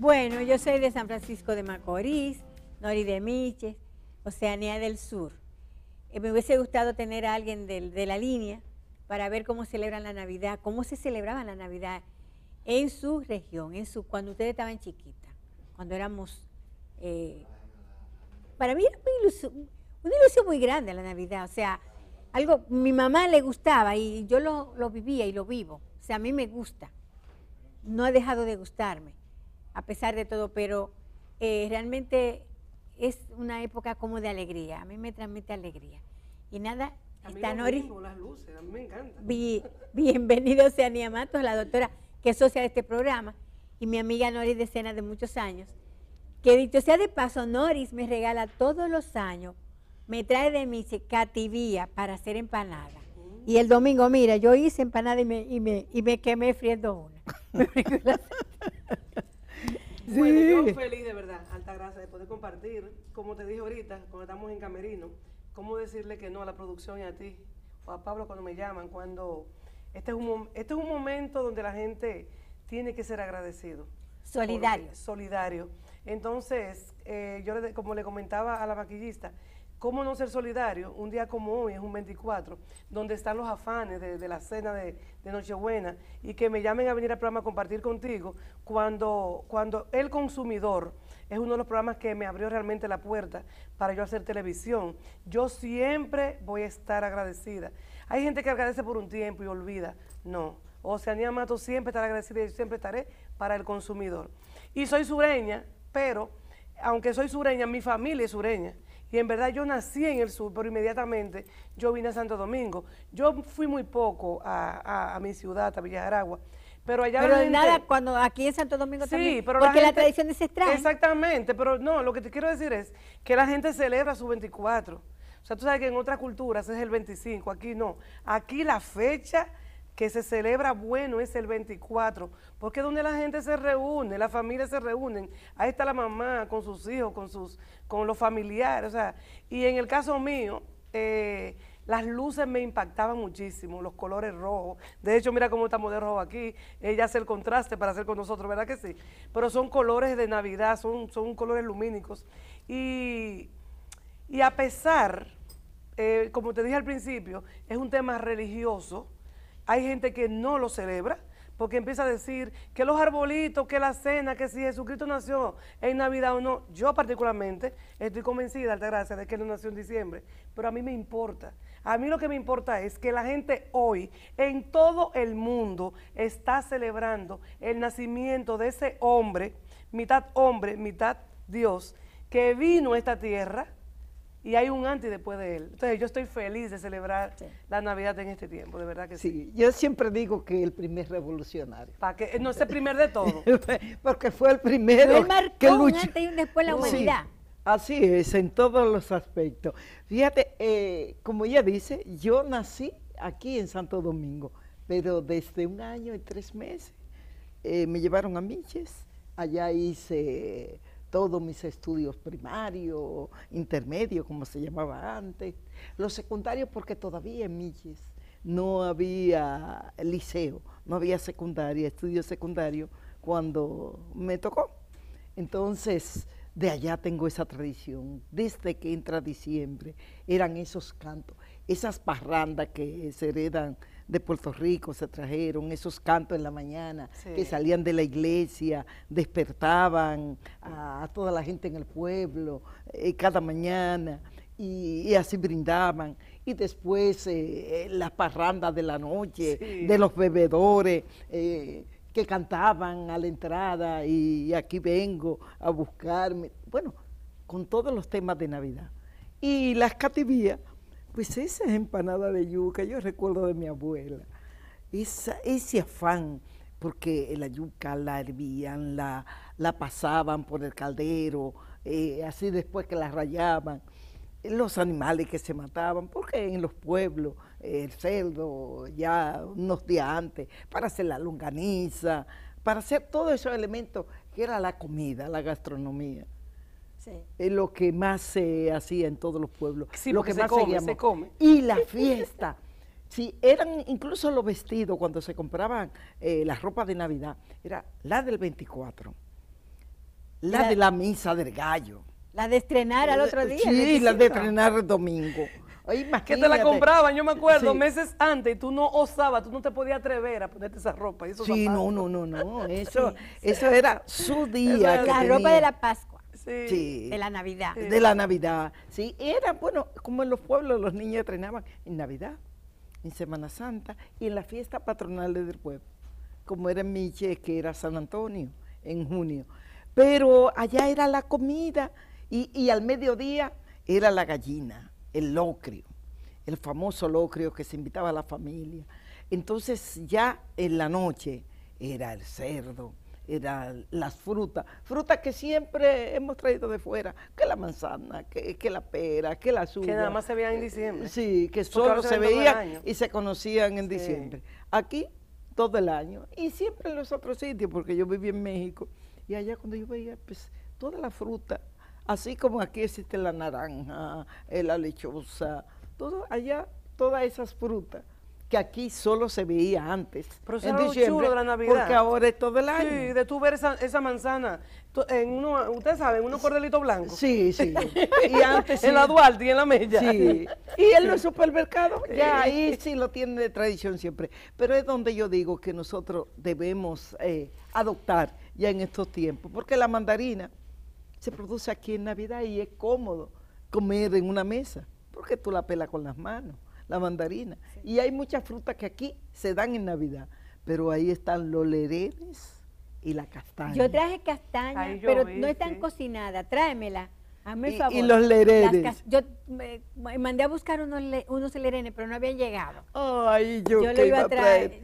Bueno, yo soy de San Francisco de Macorís, Nori de Miches, Oceanía del Sur. Eh, me hubiese gustado tener a alguien de, la línea para ver cómo celebran la Navidad, cómo se celebraba la Navidad en su región, en su, cuando ustedes estaban chiquitas, cuando éramos... Eh, para mí era una ilusión, muy grande la Navidad, o sea, algo mi mamá le gustaba y yo lo, lo vivía y lo vivo, o sea, a mí me gusta, no ha dejado de gustarme a pesar de todo, pero eh, realmente es una época como de alegría. A mí me transmite alegría. Y nada, a mí las luces, a me bienvenido sea Niamatos, la doctora que es socia de este programa y mi amiga Noris de Cena de muchos años. Que dicho sea de paso, Noris me regala todos los años, me trae de mi cativía para hacer empanada. Y el domingo, mira, yo hice empanada y me, y me, y me quemé friendo una. Bueno, yo feliz de verdad, alta gracia de poder compartir, como te dije ahorita, cuando estamos en Camerino, cómo decirle que no a la producción y a ti, o a Pablo cuando me llaman, cuando este es un, este es un momento donde la gente tiene que ser agradecido. Solidario. Solidario. Entonces, eh, yo como le comentaba a la maquillista, ¿Cómo no ser solidario? Un día como hoy, es un 24, donde están los afanes de, la cena de, Nochebuena y que me llamen a venir al programa a compartir contigo cuando, cuando el consumidor es uno de los programas que me abrió realmente la puerta para yo hacer televisión. Yo siempre voy a estar agradecida. Hay gente que agradece por un tiempo y olvida. No. ni Mato siempre estará agradecida y yo siempre estaré para el consumidor. Y soy sureña, pero aunque soy sureña, mi familia es sureña y en verdad yo nací en el sur, pero inmediatamente yo vine a Santo Domingo. Yo fui muy poco a, mi ciudad, a Villa Pero allá pero de nada, cuando aquí en Santo Domingo sí, también, pero porque la, la tradición es extraña. Exactamente, pero no, lo que te quiero decir es que la gente celebra su 24. O sea, tú sabes que en otras culturas es el 25, aquí no. Aquí la fecha que se celebra bueno es el 24, porque es donde la gente se reúne, las familias se reúnen, ahí está la mamá con sus hijos, con, sus, con los familiares, o sea, y en el caso mío, eh, las luces me impactaban muchísimo, los colores rojos. De hecho, mira cómo estamos de rojo aquí. Ella hace el contraste para hacer con nosotros, ¿verdad que sí? Pero son colores de Navidad, son, son colores lumínicos. Y, a pesar, eh, como te dije al principio, es un tema religioso, hay gente que no lo celebra porque empieza a decir que los arbolitos, que la cena, que si Jesucristo nació en Navidad o no. Yo particularmente estoy convencida, Gracia, de que él no nació en diciembre, pero a mí me importa. A mí lo que me importa es que la gente hoy en todo el mundo está celebrando el nacimiento de ese hombre, mitad hombre, mitad Dios, que vino a esta tierra, y hay un antes y después de él. Entonces yo estoy feliz de celebrar la Navidad en este tiempo, de verdad que sí. sí. yo siempre digo que el primer revolucionario. Para que no es el primer de todo. Porque fue el primero marcó que luchó. un antes y un después la humanidad. así es, en todos los aspectos. Fíjate, eh, como ella dice, yo nací aquí en Santo Domingo, pero desde un año y tres meses eh, me llevaron a Miches. Allá hice todos mis estudios primarios, intermedios, como se llamaba antes, los secundarios porque todavía en Milles no había liceo, no había secundaria, estudio secundario cuando me tocó. Entonces, de allá tengo esa tradición, desde que entra diciembre, eran esos cantos, esas parrandas que se heredan de Puerto Rico se trajeron, esos cantos en la mañana que salían de la iglesia, despertaban a, toda la gente en el pueblo eh, cada mañana y, así brindaban. Y después eh, eh, las parrandas de la noche, de los bebedores. que cantaban a la entrada y, y aquí vengo a buscarme, bueno, con todos los temas de Navidad. Y las cativías pues esa empanada de yuca, yo recuerdo de mi abuela, ese afán, porque la yuca la hervían, la, pasaban por el caldero, eh, así después que la rayaban, los animales que se mataban, porque en los pueblos el cerdo ya unos días antes, para hacer la longaniza, para hacer todos esos elementos que era la comida, la gastronomía. Es lo que más se hacía en todos los pueblos. lo que más se come. Y la fiesta. sí, eran incluso los vestidos cuando se compraban eh, las ropas de Navidad. Era la del 24, la, de la misa del gallo. La de estrenar al eh, otro día. Sí, la de estrenar el domingo. más que te la compraban, yo me acuerdo, meses antes, tú no osabas, tú no te podías atrever a ponerte esa ropa. sí, no, no, no, no, eso, eso era su día. la ropa de la Pascua. Sí. De la Navidad. De la Navidad, sí. Era, bueno, como en los pueblos los niños entrenaban en Navidad, en Semana Santa y en las fiestas patronales del pueblo, como era en Miche, que era San Antonio, en junio. Pero allá era la comida y, y al mediodía era la gallina, el locrio, el famoso locrio que se invitaba a la familia. Entonces ya en la noche era el cerdo, eran las frutas, frutas que siempre hemos traído de fuera, que la manzana, que, la pera, que la azúcar. Que nada más se veían en diciembre. Sí, que solo se, se veían y se conocían en diciembre. Aquí, todo el año, y siempre en los otros sitios, porque yo viví en México, y allá cuando yo veía, pues, toda la fruta, así como aquí existe la naranja, eh, la lechosa, todo allá, todas esas frutas que aquí solo se veía antes. en diciembre, de la Navidad. Porque ahora es todo el año. Sí, de tú ver esa, esa manzana, en uno, ustedes saben, unos cordelitos blancos. Sí, sí. y antes En la Duarte y en la Mella. Sí. Y en los supermercados, ya ahí sí lo tiene de tradición siempre. Pero es donde yo digo que nosotros debemos eh, adoptar ya en estos tiempos, porque la mandarina se produce aquí en Navidad y es cómodo comer en una mesa, porque tú la pelas con las manos la mandarina. Y hay muchas frutas que aquí se dan en Navidad, pero ahí están los lerenes y la castaña. Yo traje castaña, pero no están cocinadas, tráemela. Hazme y, y, los lerenes. Yo mandé a buscar unos, lerenes, pero no habían llegado. yo, iba a traer.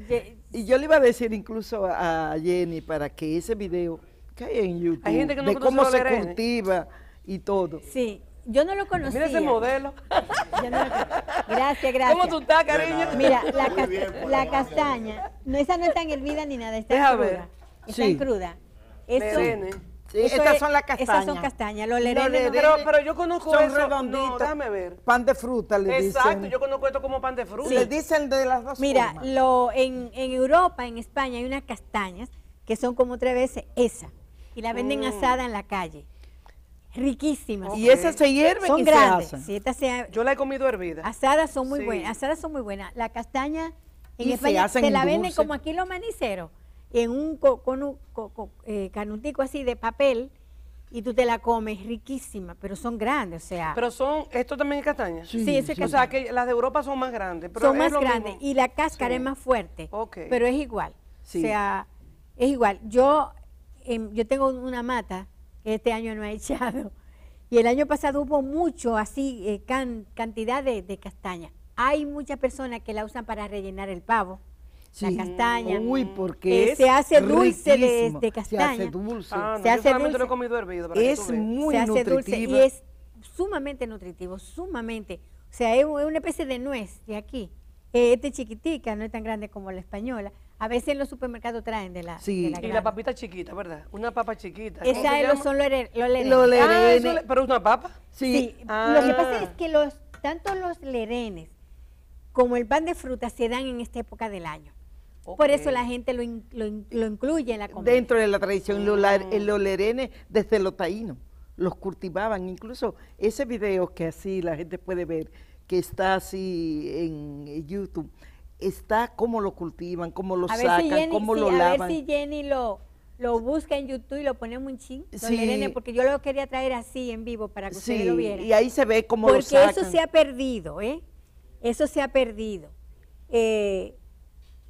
Y yo le iba a decir incluso a, Jenny para que ese video que hay en YouTube de cómo se cultiva y todo. Sí, yo no lo conocía. Mira ese modelo. gracias, gracias. ¿Cómo tú estás, cariño? Mira, la, la castaña, no, esa no está en hervida ni nada, está cruda. Está cruda. Eso, estas son las castañas. esas son castañas, Lo lerenes. pero, yo conozco son eso. redonditos. ver. Pan de fruta Exacto, yo conozco esto como pan de fruta. Le dicen de las dos Mira, Lo, en, en Europa, en España, hay unas castañas que son como tres veces esa. Y la venden mm. asada en la calle riquísima Y esas se hierven son grandes. Yo la he comido hervida. Asadas son muy buenas, asadas son muy buenas. La castaña en España se, la venden como aquí los maniceros, en un, con un eh, canutico así de papel y tú te la comes riquísima, pero son grandes, o sea. Pero son, esto también es castaña. Sí, es O sea, que las de Europa son más grandes. Pero son más grandes y la cáscara es más fuerte. Pero es igual. O sea, es igual. Yo, em, yo tengo una mata este año no ha echado. Y el año pasado hubo mucho, así, eh, cantidad de, castaña. Hay muchas personas que la usan para rellenar el pavo. la castaña. Uy, porque eh, se hace dulce de, castaña. Se hace dulce. Ah, no, he comido hervido para es muy se hace dulce y es sumamente nutritivo, sumamente. O sea, es una especie de nuez de aquí. Eh, este chiquitica, no es tan grande como la española, a veces en los supermercados traen de la. Sí, y la papita chiquita, ¿verdad? Una papa chiquita. Esa es, son los ah, lerenes. Los lerenes. pero una papa. Sí. Lo que ah. pasa es que los, tanto los lerenes como el pan de fruta se dan en esta época del año. Por eso la gente lo, incluye en la comida. Dentro de la tradición, los, ah. los, lerenes desde los taínos los cultivaban. Incluso ese video que así la gente puede ver, que está así en YouTube está cómo lo cultivan, cómo lo sacan, cómo lo lavan. A ver si Jenny lo, lo busca en YouTube y lo pone muy ching, porque yo lo quería traer así en vivo para que ustedes lo vieran. Y ahí se ve cómo porque Porque eso se ha perdido, ¿eh? Eso se ha perdido eh,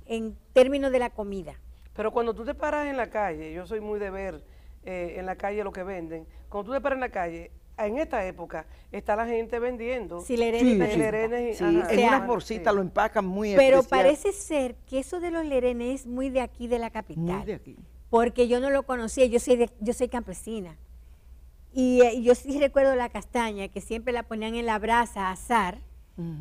en términos de la comida. Pero cuando tú te paras en la calle, yo soy muy de ver eh, en la calle lo que venden, cuando tú te paras en la calle, en esta época está la gente vendiendo. Sí, lerenes. lerenes en unas bolsitas lo empacan muy Pero parece ser que eso de los lerenes es muy de aquí, de la capital. Muy de aquí. Porque yo no lo conocía, yo soy, yo soy campesina. Eh, y yo sí recuerdo la castaña, que siempre la ponían en la brasa a asar.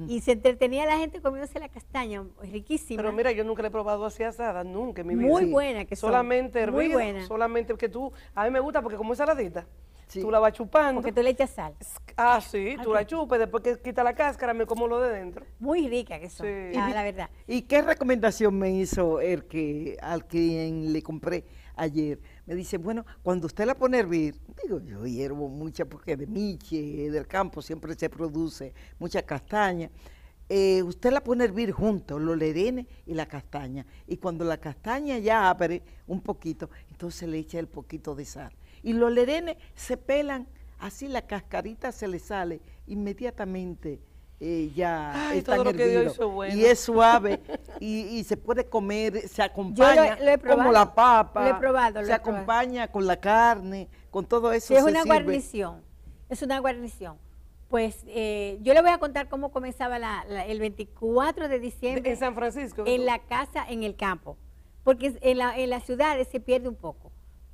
Y se entretenía la gente comiéndose la castaña, riquísima. Pero mira, yo nunca la he probado así asada, nunca mi vida. Muy buena que son. Solamente hervida, Muy buena. solamente porque tú, a mí me gusta porque como es saladita, Tú la vas chupando. Porque tú le echas sal. Ah, sí, tú la chupas, después que quita la cáscara, me como lo de dentro. Muy rica que son, sí. la verdad. ¿Y qué recomendación me hizo el que, al quien le compré ayer? Me dice, bueno, cuando usted la pone a hervir, digo, yo hiervo mucha porque de miche, del campo siempre se produce mucha castaña. Eh, usted la pone a hervir junto, los lerenes y la castaña. Y cuando la castaña ya abre un poquito, entonces le echa el poquito de sal y los lerenes se pelan, así la cascarita se le sale inmediatamente. Eh, ya están y es suave y, se puede comer, se acompaña como la papa, probado, se acompaña con la carne, con todo eso. es una guarnición, es una guarnición. Pues eh, yo le voy a contar cómo comenzaba el 24 de diciembre en San Francisco, en la casa, en el campo, porque en las ciudades se pierde un poco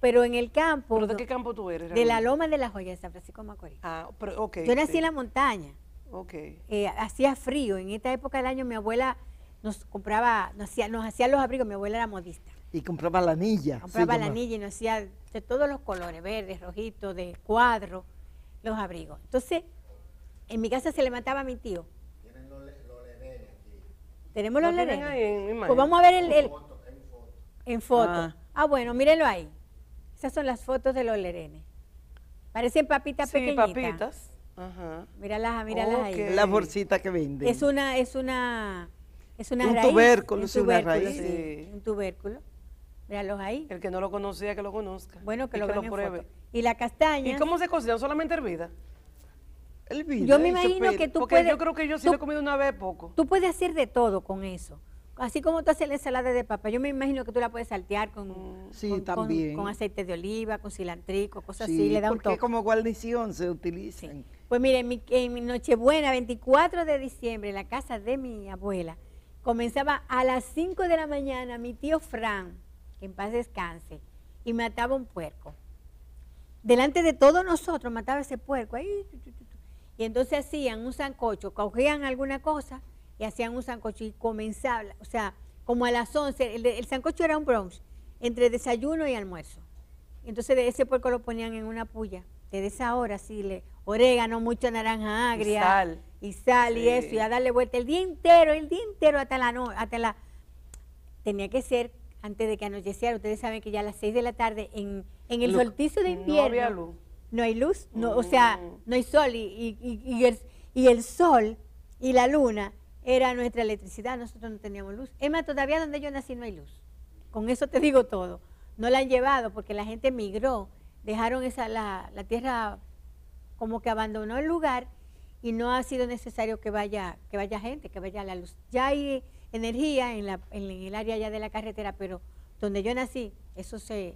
pero en el campo. de qué campo tú eres? De la Loma de la Joya de San Francisco de Macorís. Ah, pero, Yo nací en la montaña. Eh, hacía frío. En esta época del año mi abuela nos compraba, nos hacía, nos hacía los abrigos, mi abuela era modista. Y compraba la anilla. Compraba la anilla y nos hacía de todos los colores, verdes, rojitos, de cuadro, los abrigos. Entonces, en mi casa se le mataba a mi tío. Tienen los, Tenemos los, pues vamos a ver el... en foto. En foto. ah, ah bueno, mírenlo ahí. Esas son las fotos de los lerenes. Parecen papitas sí, pequeñitas. papitas. Ajá. Míralas, míralas ahí. La bolsita que venden. Es una, es una, es una un raíz. Tubérculo, un tubérculo, una raíz. Sí. Un tubérculo. Míralos ahí. El que no lo conocía, que lo conozca. Bueno, que lo, pruebe. Y la castaña. ¿Y cómo se cocina? ¿Solamente hervida? Hervida. Yo me imagino que tú puedes... yo creo que yo sí lo he comido una vez poco. Tú puedes hacer de todo con eso así como tú haces la ensalada de papa, yo me imagino que tú la puedes saltear con, mm. aceite de oliva, con cilantrico, cosas así, le da un toque. como guarnición se utiliza. Pues mire, en mi, en mi Nochebuena, 24 de diciembre, en la casa de mi abuela, comenzaba a las 5 de la mañana mi tío Fran, que en paz descanse, y mataba un puerco. Delante de todos nosotros mataba ese puerco. Ahí, y entonces hacían un sancocho, cogían alguna cosa, y hacían un sancocho y comenzaba, o sea, como a las 11, el, sancocho era un brunch, entre desayuno y almuerzo. Entonces de ese puerco lo ponían en una puya, desde esa hora, así, le, orégano, mucha naranja agria. Y sal. Y eso, y a darle vuelta el día entero, el día entero hasta la noche, hasta la... Tenía que ser antes de que anocheciera, ustedes saben que ya a las 6 de la tarde en, el solsticio de invierno... No había luz. No hay luz, o sea, mm. no hay sol y, y el sol y la luna era nuestra electricidad, nosotros no teníamos luz. Emma, todavía donde yo nací no hay luz. Con eso te digo todo. No la han llevado porque la gente migró, dejaron esa, la, la tierra como que abandonó el lugar y no ha sido necesario que vaya, que vaya gente, que vaya la luz. Ya hay energía en, la, en el área ya de la carretera, pero donde yo nací, eso se,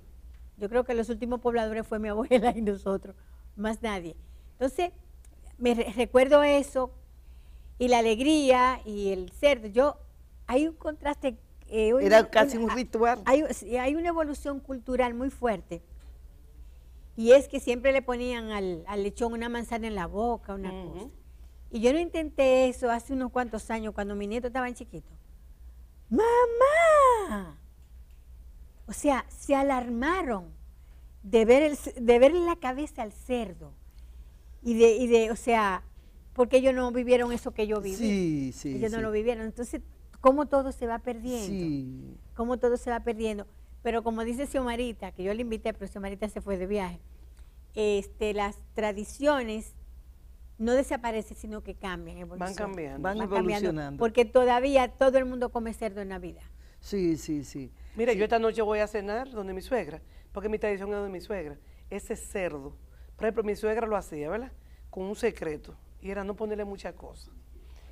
yo creo que los últimos pobladores fue mi abuela y nosotros, más nadie. Entonces, me recuerdo eso y la alegría y el cerdo. Yo, hay un contraste. Eh, Era casi un ritual. Hay, hay, una evolución cultural muy fuerte. Y es que siempre le ponían al, lechón una manzana en la boca, una cosa. Y yo no intenté eso hace unos cuantos años, cuando mi nieto estaba en chiquito. ¡Mamá! O sea, se alarmaron de ver, el, de ver la cabeza al cerdo. Y de, y de o sea, porque ellos no vivieron eso que yo viví. Sí, sí. Ellos no lo vivieron. Entonces, ¿cómo todo se va perdiendo? Sí. ¿Cómo todo se va perdiendo? Pero como dice Xiomarita, que yo le invité, pero Xiomarita se fue de viaje, este, las tradiciones no desaparecen, sino que cambian. Van cambiando. Van, evolucionando. porque todavía todo el mundo come cerdo en la vida. Sí, sí, sí. Mira, yo esta noche voy a cenar donde mi suegra, porque mi tradición es donde mi suegra. Ese cerdo, por ejemplo, mi suegra lo hacía, ¿verdad? Con un secreto y era no ponerle muchas cosas.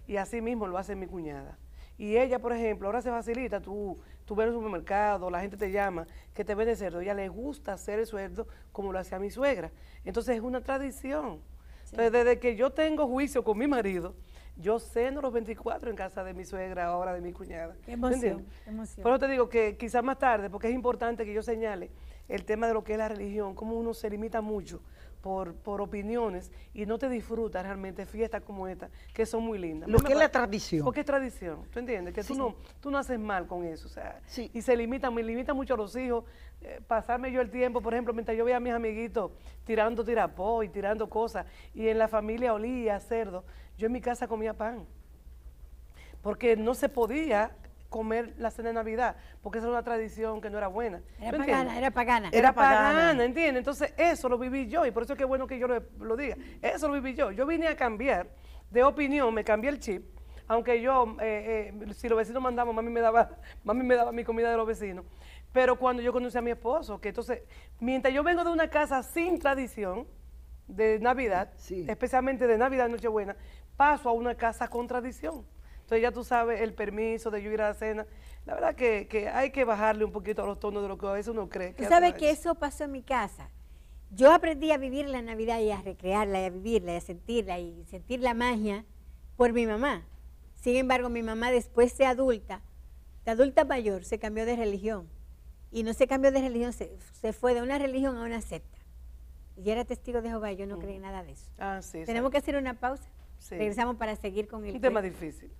Y así mismo lo hace mi cuñada. Y ella, por ejemplo, ahora se facilita, tú, tú ves en supermercado, la gente te llama, que te vende cerdo. Ella le gusta hacer el cerdo como lo hacía mi suegra. Entonces es una tradición. Entonces, desde que yo tengo juicio con mi marido, yo ceno los 24 en casa de mi suegra ahora, de mi cuñada. Qué emoción, Por emoción. Pero te digo que quizás más tarde, porque es importante que yo señale el tema de lo que es la religión, cómo uno se limita mucho por, por opiniones y no te disfrutas realmente fiestas como esta, que son muy lindas. Lo que es la tradición. Porque es tradición, ¿tú entiendes? Que tú, no, tú no haces mal con eso, o sea, y se limita, me limita mucho a los hijos, eh, pasarme yo el tiempo, por ejemplo, mientras yo veía a mis amiguitos tirando tirapó y tirando cosas, y en la familia olía cerdo, yo en mi casa comía pan, porque no se podía comer la cena de Navidad, porque esa era una tradición que no era buena. Era pagana, era pagana. Era, pagana, ¿entiendes? Entonces eso lo viví yo, y por eso es que es bueno que yo lo, diga. Eso lo viví yo. Yo vine a cambiar de opinión, me cambié el chip, aunque yo, eh, eh, si los vecinos mandaban, mami me, daba, mami me daba mi comida de los vecinos. Pero cuando yo conocí a mi esposo, que entonces, mientras yo vengo de una casa sin tradición de Navidad, especialmente de Navidad Nochebuena, paso a una casa con tradición. Entonces ya tú sabes el permiso de yo ir a la cena. La verdad que, hay que bajarle un poquito a los tonos de lo que a veces uno cree. tú sabes que eso pasó en mi casa. Yo aprendí a vivir la Navidad y a recrearla y a vivirla y a sentirla y sentir la magia por mi mamá. Sin embargo, mi mamá después de adulta, de adulta mayor, se cambió de religión. Y no se cambió de religión, se, fue de una religión a una secta. Y era testigo de Jehová, yo no creí mm. nada de eso. Ah, Tenemos que hacer una pausa. Regresamos para seguir con el... Un tema difícil.